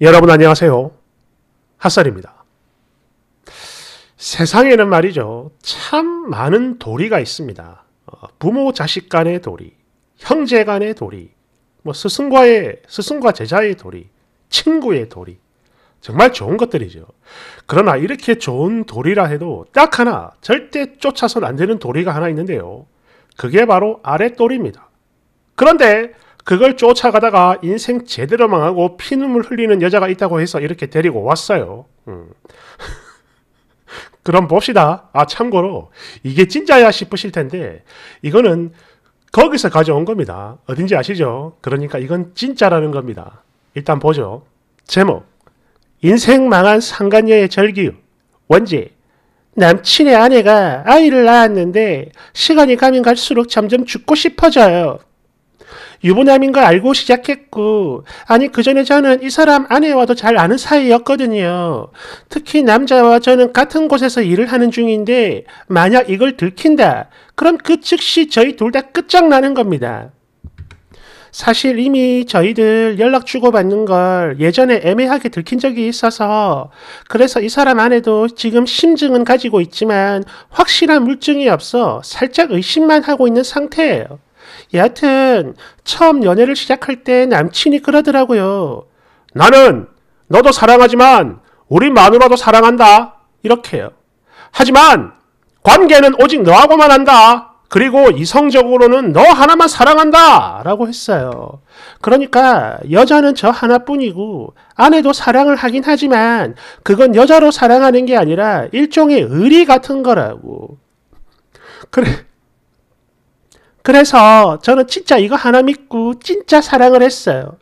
여러분 안녕하세요. 핫살입니다. 세상에는 말이죠. 참 많은 도리가 있습니다. 어, 부모 자식 간의 도리, 형제 간의 도리, 뭐 스승과의 스승과 제자의 도리, 친구의 도리. 정말 좋은 것들이죠. 그러나 이렇게 좋은 도리라 해도 딱 하나 절대 쫓아선 안 되는 도리가 하나 있는데요. 그게 바로 아랫도리입니다. 그런데 그걸 쫓아가다가 인생 제대로 망하고 피눈물 흘리는 여자가 있다고 해서 이렇게 데리고 왔어요. 음. 그럼 봅시다. 아, 참고로 이게 진짜야 싶으실 텐데 이거는 거기서 가져온 겁니다. 어딘지 아시죠? 그러니까 이건 진짜라는 겁니다. 일단 보죠. 제목 인생 망한 상간녀의 절규 원제 남친의 아내가 아이를 낳았는데 시간이 가면 갈수록 점점 죽고 싶어져요. 유부남인 걸 알고 시작했고, 아니 그전에 저는 이 사람 아내와도 잘 아는 사이였거든요. 특히 남자와 저는 같은 곳에서 일을 하는 중인데, 만약 이걸 들킨다, 그럼 그 즉시 저희 둘 다 끝장나는 겁니다. 사실 이미 저희들 연락 주고받는 걸 예전에 애매하게 들킨 적이 있어서 그래서 이 사람 안에도 지금 심증은 가지고 있지만 확실한 물증이 없어 살짝 의심만 하고 있는 상태예요. 예, 여하튼 처음 연애를 시작할 때 남친이 그러더라고요. 나는 너도 사랑하지만 우리 마누라도 사랑한다. 이렇게요. 하지만 관계는 오직 너하고만 한다. 그리고 이성적으로는 너 하나만 사랑한다! 라고 했어요. 그러니까 여자는 저 하나뿐이고 아내도 사랑을 하긴 하지만 그건 여자로 사랑하는 게 아니라 일종의 의리 같은 거라고. 그래, 그래서 저는 진짜 이거 하나 믿고 진짜 사랑을 했어요.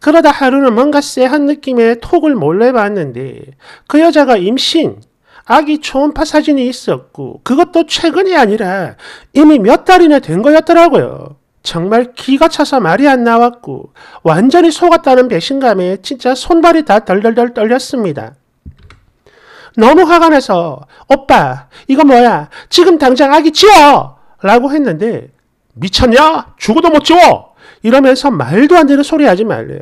그러다 하루는 뭔가 쎄한 느낌의 톡을 몰래 봤는데 그 여자가 임신, 아기 초음파 사진이 있었고 그것도 최근이 아니라 이미 몇 달이나 된 거였더라고요. 정말 기가 차서 말이 안 나왔고 완전히 속았다는 배신감에 진짜 손발이 다 덜덜덜 떨렸습니다. 너무 화가 나서 오빠 이거 뭐야 지금 당장 아기 치워! 라고 했는데 미쳤냐? 죽어도 못 지워! 이러면서 말도 안 되는 소리 하지 말래요.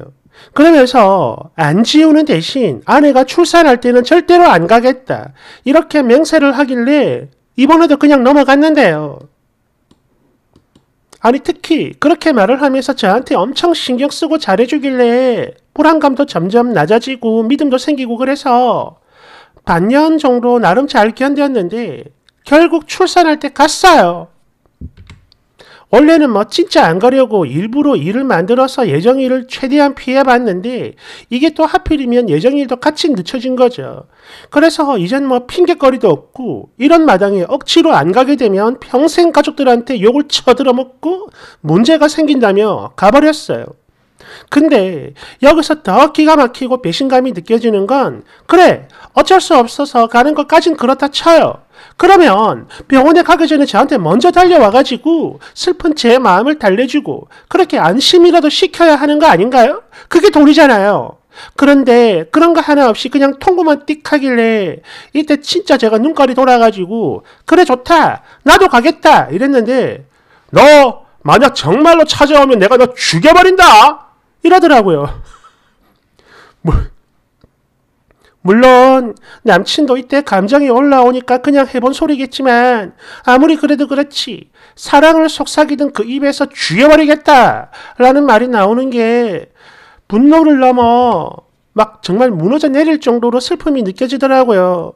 그러면서 안 지우는 대신 아내가 출산할 때는 절대로 안 가겠다. 이렇게 맹세를 하길래 이번에도 그냥 넘어갔는데요. 아니 특히 그렇게 말을 하면서 저한테 엄청 신경 쓰고 잘해주길래 불안감도 점점 낮아지고 믿음도 생기고 그래서 반년 정도 나름 잘 견뎠는데 결국 출산할 때 갔어요. 원래는 뭐 진짜 안 가려고 일부러 일을 만들어서 예정일을 최대한 피해봤는데 이게 또 하필이면 예정일도 같이 늦춰진 거죠. 그래서 이젠 뭐 핑계거리도 없고 이런 마당에 억지로 안 가게 되면 평생 가족들한테 욕을 쳐들어먹고 문제가 생긴다며 가버렸어요. 근데 여기서 더 기가 막히고 배신감이 느껴지는 건 그래 어쩔 수 없어서 가는 것까진 그렇다 쳐요. 그러면 병원에 가기 전에 저한테 먼저 달려와가지고 슬픈 제 마음을 달래주고 그렇게 안심이라도 시켜야 하는 거 아닌가요? 그게 돈이잖아요 그런데 그런 거 하나 없이 그냥 통구만 띡 하길래 이때 진짜 제가 눈깔이 돌아가지고 그래 좋다 나도 가겠다 이랬는데 너 만약 정말로 찾아오면 내가 너 죽여버린다 이러더라고요. 물론 남친도 이때 감정이 올라오니까 그냥 해본 소리겠지만 아무리 그래도 그렇지 사랑을 속삭이던 그 입에서 쥐어버리겠다 라는 말이 나오는 게 분노를 넘어 막 정말 무너져 내릴 정도로 슬픔이 느껴지더라고요.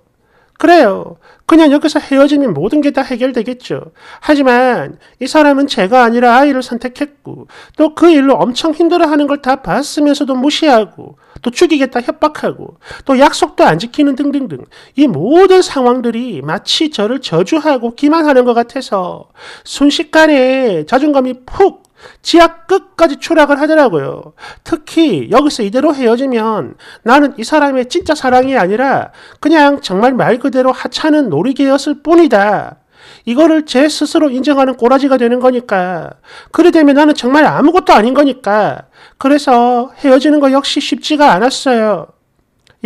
그래요. 그냥 여기서 헤어지면 모든 게 다 해결되겠죠. 하지만 이 사람은 제가 아니라 아이를 선택했고 또 그 일로 엄청 힘들어하는 걸 다 봤으면서도 무시하고 또 죽이겠다 협박하고 또 약속도 안 지키는 등등등 이 모든 상황들이 마치 저를 저주하고 기만하는 것 같아서 순식간에 자존감이 푹 지하 끝까지 추락을 하더라고요. 특히 여기서 이대로 헤어지면 나는 이 사람의 진짜 사랑이 아니라 그냥 정말 말 그대로 하찮은 놀이개였을 뿐이다. 이거를 제 스스로 인정하는 꼬라지가 되는 거니까. 그래 되면 나는 정말 아무것도 아닌 거니까. 그래서 헤어지는 거 역시 쉽지가 않았어요.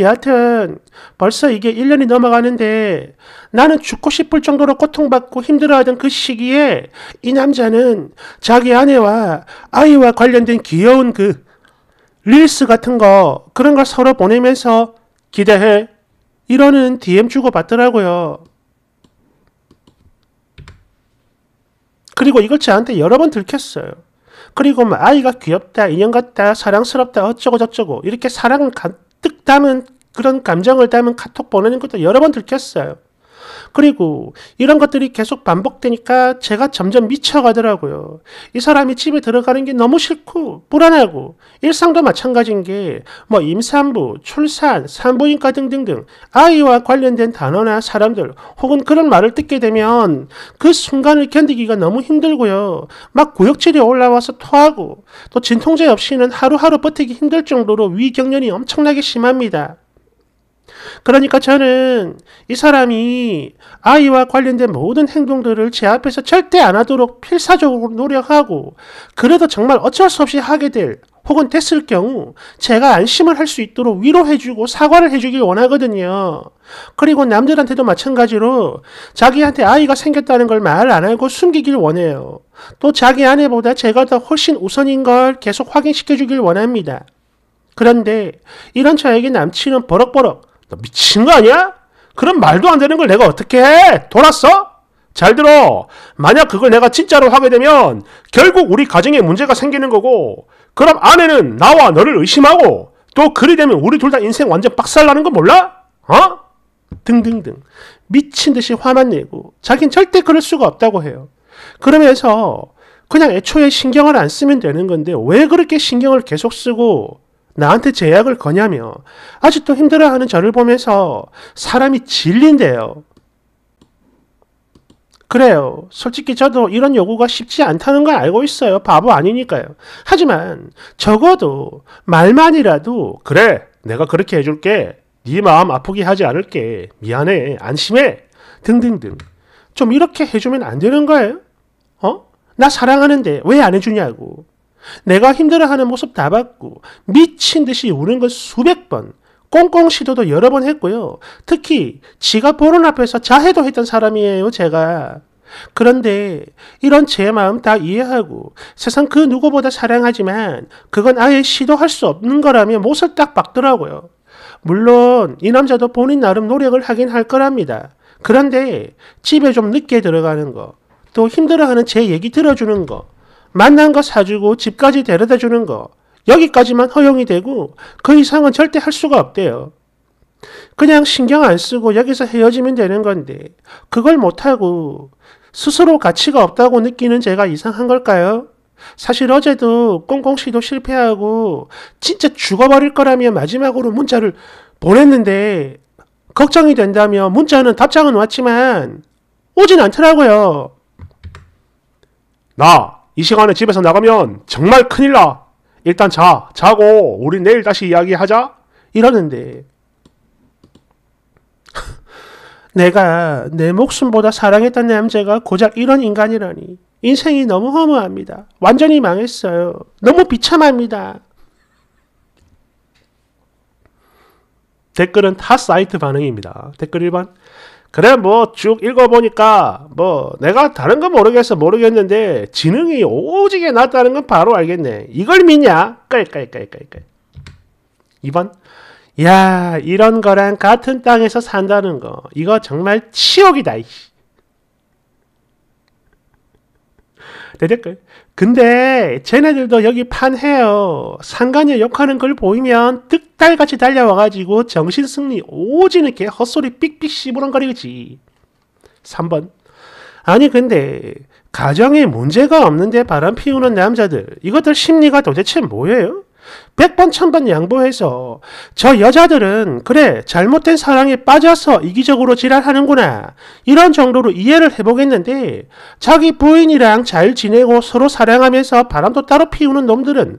예, 여하튼 벌써 이게 1년이 넘어가는데 나는 죽고 싶을 정도로 고통받고 힘들어하던 그 시기에 이 남자는 자기 아내와 아이와 관련된 귀여운 그 릴스 같은 거 그런 걸 서로 보내면서 기대해 이러는 DM 주고받더라고요. 그리고 이걸 저한테 여러 번 들켰어요. 그리고 뭐 아이가 귀엽다, 인형 같다, 사랑스럽다, 어쩌고 저쩌고 이렇게 사랑을 뜩 담은 그런 감정을 담은 카톡 보내는 것도 여러 번 들켰어요. 그리고 이런 것들이 계속 반복되니까 제가 점점 미쳐가더라고요. 이 사람이 집에 들어가는 게 너무 싫고 불안하고 일상도 마찬가지인 게뭐 임산부, 출산, 산부인과 등등등 아이와 관련된 단어나 사람들 혹은 그런 말을 듣게 되면 그 순간을 견디기가 너무 힘들고요. 막 구역질이 올라와서 토하고 또 진통제 없이는 하루하루 버티기 힘들 정도로 위경련이 엄청나게 심합니다. 그러니까 저는 이 사람이 아이와 관련된 모든 행동들을 제 앞에서 절대 안 하도록 필사적으로 노력하고 그래도 정말 어쩔 수 없이 하게 될 혹은 됐을 경우 제가 안심을 할 수 있도록 위로해주고 사과를 해주길 원하거든요. 그리고 남들한테도 마찬가지로 자기한테 아이가 생겼다는 걸 말 안 하고 숨기길 원해요. 또 자기 아내보다 제가 더 훨씬 우선인 걸 계속 확인시켜주길 원합니다. 그런데 이런 저에게 남친은 버럭버럭 너 미친 거 아니야? 그런 말도 안 되는 걸 내가 어떻게 해? 돌았어? 잘 들어. 만약 그걸 내가 진짜로 하게 되면 결국 우리 가정에 문제가 생기는 거고 그럼 아내는 나와 너를 의심하고 또 그리 되면 우리 둘 다 인생 완전 빡살나는 거 몰라? 어? 등등등. 미친 듯이 화만 내고 자긴 절대 그럴 수가 없다고 해요. 그러면서 그냥 애초에 신경을 안 쓰면 되는 건데 왜 그렇게 신경을 계속 쓰고 나한테 제약을 거냐며 아직도 힘들어하는 저를 보면서 사람이 질린대요. 그래요. 솔직히 저도 이런 요구가 쉽지 않다는 걸 알고 있어요. 바보 아니니까요. 하지만 적어도 말만이라도 그래 내가 그렇게 해줄게. 네 마음 아프게 하지 않을게. 미안해. 안심해. 등등등. 좀 이렇게 해주면 안 되는 거예요? 어? 나 사랑하는데 왜 안 해주냐고. 내가 힘들어하는 모습 다 봤고 미친 듯이 우는 걸 수백 번 꽁꽁 시도도 여러 번 했고요. 특히 지가 보는 앞에서 자해도 했던 사람이에요, 제가. 그런데 이런 제 마음 다 이해하고 세상 그 누구보다 사랑하지만 그건 아예 시도할 수 없는 거라며 못을 딱 박더라고요. 물론 이 남자도 본인 나름 노력을 하긴 할 거랍니다. 그런데 집에 좀 늦게 들어가는 거, 또 힘들어하는 제 얘기 들어주는 거, 만난 거 사주고 집까지 데려다 주는 거 여기까지만 허용이 되고 그 이상은 절대 할 수가 없대요. 그냥 신경 안 쓰고 여기서 헤어지면 되는 건데 그걸 못하고 스스로 가치가 없다고 느끼는 제가 이상한 걸까요? 사실 어제도 꽁꽁씨도 실패하고 진짜 죽어버릴 거라며 마지막으로 문자를 보냈는데 걱정이 된다며 문자는 답장은 왔지만 오진 않더라고요. 나이 시간에 집에서 나가면 정말 큰일 나. 일단 자, 자고 우리 내일 다시 이야기하자. 이러는데 내가 내 목숨보다 사랑했던 남자가 고작 이런 인간이라니. 인생이 너무 허무합니다. 완전히 망했어요. 너무 비참합니다. 댓글은 타 사이트 반응입니다. 댓글 1번. 그래 뭐 쭉 읽어보니까 뭐 내가 다른 건 모르겠어 모르겠는데 지능이 오지게 낮다는 건 바로 알겠네 이걸 믿냐 깔깔깔깔깔 2번 야 이런 거랑 같은 땅에서 산다는 거 이거 정말 치욕이다 이씨 대댓글 근데 쟤네들도 여기 판해요. 상관이 욕하는 걸 보이면 득달같이 달려와가지고 정신승리 오지는게 헛소리 삑삑 씨부렁거리지. 3번. 아니 근데 가정에 문제가 없는데 바람 피우는 남자들 이것들 심리가 도대체 뭐예요? 백번 천번 양보해서 저 여자들은 그래 잘못된 사랑에 빠져서 이기적으로 지랄하는구나 이런 정도로 이해를 해보겠는데 자기 부인이랑 잘 지내고 서로 사랑하면서 바람도 따로 피우는 놈들은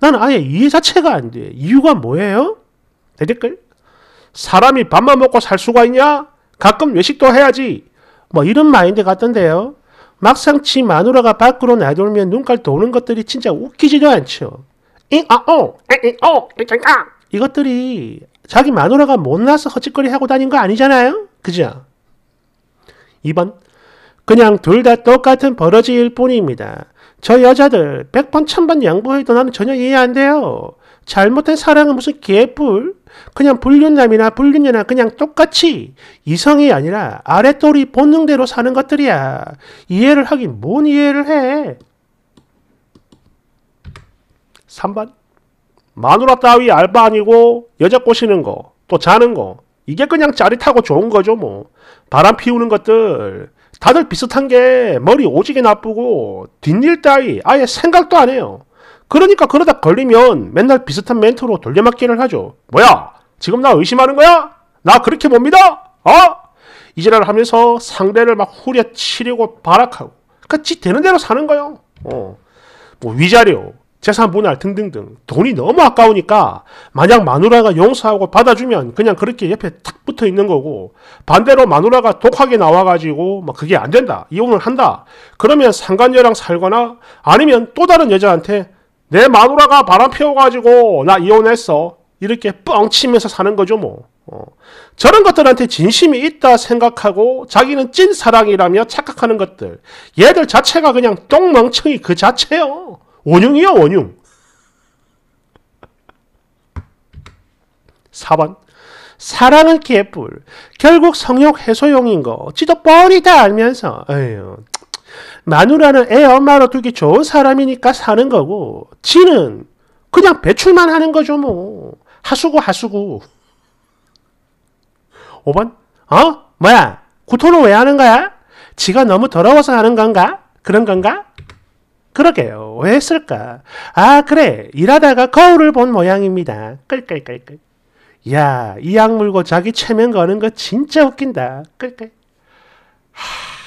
난 아예 이해 자체가 안 돼. 이유가 뭐예요? 대댓글? 사람이 밥만 먹고 살 수가 있냐? 가끔 외식도 해야지. 뭐 이런 마인드 같던데요. 막상 지 마누라가 밖으로 나돌면 눈깔 도는 것들이 진짜 웃기지도 않죠. 잉어오, 잉어 이것들이 자기 마누라가 못나서 헛짓거리 하고 다닌 거 아니잖아요? 그죠? 2번 그냥 둘 다 똑같은 버러지일 뿐입니다. 저 여자들 100번 1000번 양보해도 나는 전혀 이해 안 돼요. 잘못된 사랑은 무슨 개뿔? 그냥 불륜남이나 불륜녀나 그냥 똑같이 이성이 아니라 아랫돌이 본능대로 사는 것들이야. 이해를 하긴 뭔 이해를 해. 3번 마누라 따위 알바 아니고 여자 꼬시는 거 또 자는 거 이게 그냥 짜릿하고 좋은 거죠 뭐 바람 피우는 것들 다들 비슷한 게 머리 오지게 나쁘고 뒷일 따위 아예 생각도 안 해요 그러니까 그러다 걸리면 맨날 비슷한 멘트로 돌려막기를 하죠 뭐야 지금 나 의심하는 거야? 나 그렇게 봅니다 어? 이지랄 하면서 상대를 막 후려치려고 발악하고 그니 되는 대로 사는 거요 어. 뭐 위자료 재산 분할 등등등 돈이 너무 아까우니까 만약 마누라가 용서하고 받아주면 그냥 그렇게 옆에 탁 붙어 있는 거고 반대로 마누라가 독하게 나와가지고 막 뭐 그게 안 된다 이혼을 한다 그러면 상관녀랑 살거나 아니면 또 다른 여자한테 내 마누라가 바람 피워가지고 나 이혼했어 이렇게 뻥 치면서 사는 거죠 뭐 어. 저런 것들한테 진심이 있다 생각하고 자기는 찐 사랑이라며 착각하는 것들 얘들 자체가 그냥 똥멍청이 그 자체요 원흉이야 원흉 4번 사랑은 개뿔 결국 성욕 해소용인 거 지도 뻔히 다 알면서 에휴, 마누라는 애 엄마로 두기 좋은 사람이니까 사는 거고 지는 그냥 배출만 하는 거죠 뭐 하수구 하수구 5번 어? 뭐야 구토는 왜 하는 거야? 지가 너무 더러워서 하는 건가? 그런 건가? 그러게요 왜 했을까? 아, 그래. 일하다가 거울을 본 모양입니다. 끌끌끌끌. 야, 이약 물고 자기 체면 거는 거 진짜 웃긴다. 끌끌.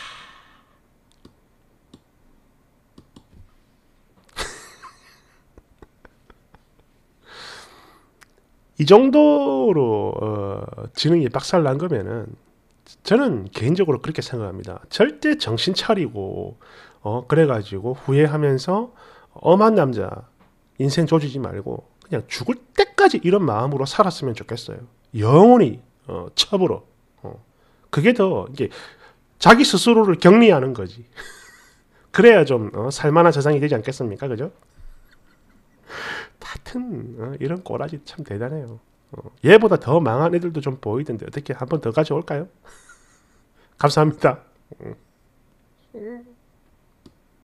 이 정도로 어, 지능이 박살난 거면은 저는 개인적으로 그렇게 생각합니다. 절대 정신 차리고 어 그래가지고 후회하면서 엄한 남자 인생 조지지 말고 그냥 죽을 때까지 이런 마음으로 살았으면 좋겠어요. 영원히 어, 첩으로 어. 그게 더 이게 자기 스스로를 격리하는 거지. 그래야 좀 어, 살만한 세상이 되지 않겠습니까, 그죠? 하여튼 어, 이런 꼬라지 참 대단해요. 어, 얘보다 더 망한 애들도 좀 보이던데 어떻게 한 번 더 가져올까요? 감사합니다. 음.